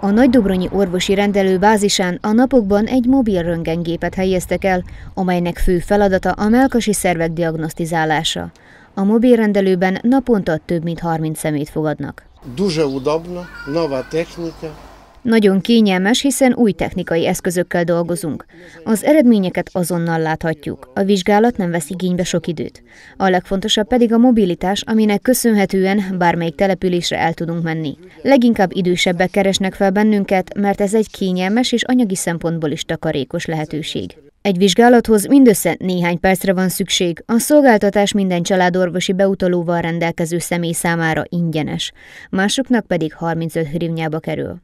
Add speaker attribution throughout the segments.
Speaker 1: A Nagydobronyi Orvosi Rendelő bázisán a napokban egy mobil röntgengépet helyeztek el, amelynek fő feladata a melkasi szervek diagnosztizálása. A mobil rendelőben naponta több mint 30 szemét fogadnak. Дуже удобно, nova technika. Nagyon kényelmes, hiszen új technikai eszközökkel dolgozunk. Az eredményeket azonnal láthatjuk, a vizsgálat nem vesz igénybe sok időt. A legfontosabb pedig a mobilitás, aminek köszönhetően bármelyik településre el tudunk menni. Leginkább idősebbek keresnek fel bennünket, mert ez egy kényelmes és anyagi szempontból is takarékos lehetőség. Egy vizsgálathoz mindössze néhány percre van szükség, a szolgáltatás minden családorvosi beutalóval rendelkező személy számára ingyenes, másoknak pedig 35 hrivnyába kerül.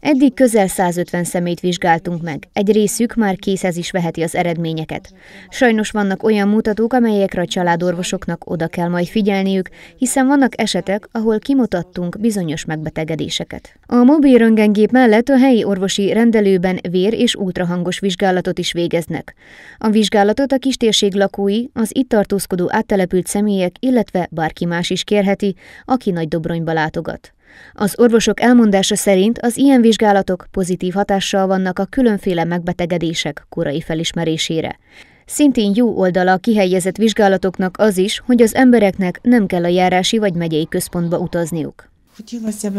Speaker 1: Eddig közel 150 szemét vizsgáltunk meg. Egy részük már készhez is veheti az eredményeket. Sajnos vannak olyan mutatók, amelyekre a családorvosoknak oda kell majd figyelniük, hiszen vannak esetek, ahol kimutattunk bizonyos megbetegedéseket. A mobil röntgengép mellett a helyi orvosi rendelőben vér- és ultrahangos vizsgálatot is végeznek. A vizsgálatot a kistérség lakói, az itt tartózkodó áttelepült személyek, illetve bárki más is kérheti, aki Nagy Dobronyba látogat. Az orvosok elmondása szerint az ilyen vizsgálatok pozitív hatással vannak a különféle megbetegedések korai felismerésére. Szintén jó oldala a kihelyezett vizsgálatoknak az is, hogy az embereknek nem kell a járási vagy megyei központba utazniuk. Хотілося б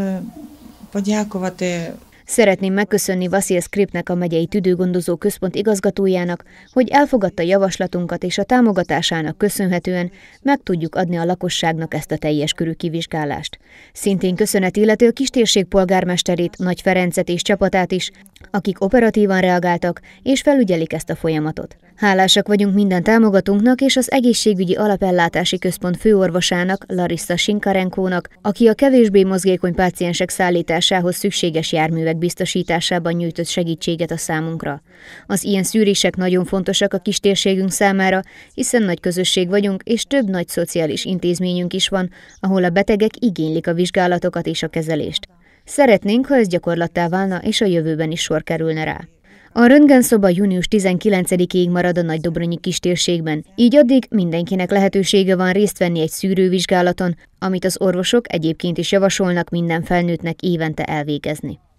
Speaker 1: подякувати Szeretném megköszönni Vasil Skripnek a megyei tüdőgondozó központ igazgatójának, hogy elfogadta javaslatunkat és a támogatásának köszönhetően meg tudjuk adni a lakosságnak ezt a teljes körű kivizsgálást. Szintén köszönet illető a kistérség polgármesterét, Nagy Ferencet és csapatát is, akik operatívan reagáltak és felügyelik ezt a folyamatot. Hálásak vagyunk minden támogatónknak és az Egészségügyi Alapellátási Központ főorvosának, Larissa Sinkarenkónak, aki a kevésbé mozgékony páciensek szállításához szükséges járművek biztosításában nyújtott segítséget a számunkra. Az ilyen szűrések nagyon fontosak a kistérségünk számára, hiszen nagy közösség vagyunk, és több nagy szociális intézményünk is van, ahol a betegek igénylik a vizsgálatokat és a kezelést. Szeretnénk, ha ez gyakorlattá válna, és a jövőben is sor kerülne rá. A röntgenszoba június 19-ig marad a Dobronyi kistérségben, így addig mindenkinek lehetősége van részt venni egy szűrővizsgálaton, amit az orvosok egyébként is javasolnak minden felnőttnek évente elvégezni.